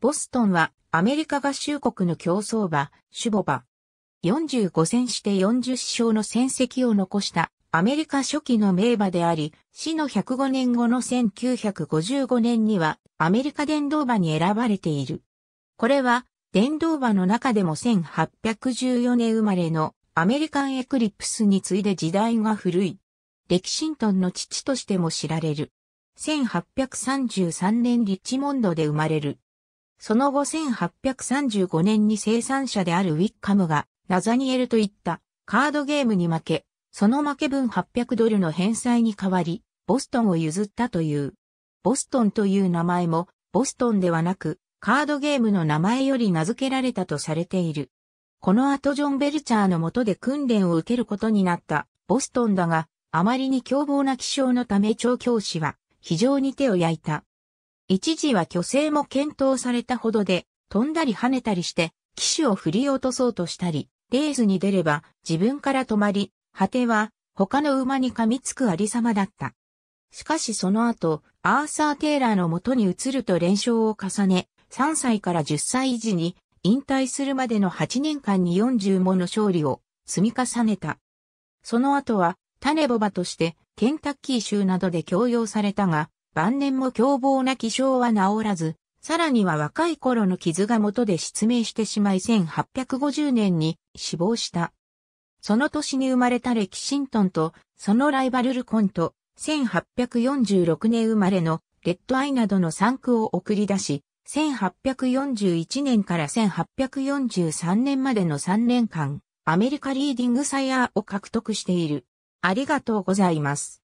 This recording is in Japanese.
ボストンはアメリカ合衆国の競争馬、シュボバ。45戦して40勝の戦績を残したアメリカ初期の名馬であり、死の105年後の1955年にはアメリカ電動馬に選ばれている。これは電動馬の中でも1814年生まれのアメリカンエクリプスに次いで時代が古い。レキシントンの父としても知られる。1833年リッチモンドで生まれる。その後1835年に生産者であるウィッカムがナザニエルといったカードゲームに負け、その負け分800ドルの返済に代わり、ボストンを譲ったという。ボストンという名前も、ボストンではなく、カードゲームの名前より名付けられたとされている。この後ジョン・ベルチャーの下で訓練を受けることになったボストンだが、あまりに凶暴な気象のため調教師は非常に手を焼いた。一時は虚勢も検討されたほどで、飛んだり跳ねたりして、騎手を振り落とそうとしたり、レースに出れば自分から止まり、果ては他の馬に噛みつくありさまだった。しかしその後、アーサー・テイラーの元に移ると連勝を重ね、3歳から10歳時に引退するまでの8年間に40もの勝利を積み重ねた。その後は、種ボバとしてケンタッキー州などで強要されたが、晩年も凶暴な気性は治らず、さらには若い頃の傷が元で失明してしまい1850年に死亡した。その年に生まれたレキシントンと、そのライバルルコンと、1846年生まれのレッドアイなどの3区を送り出し、1841年から1843年までの3年間、アメリカリーディングサイヤーを獲得している。ありがとうございます。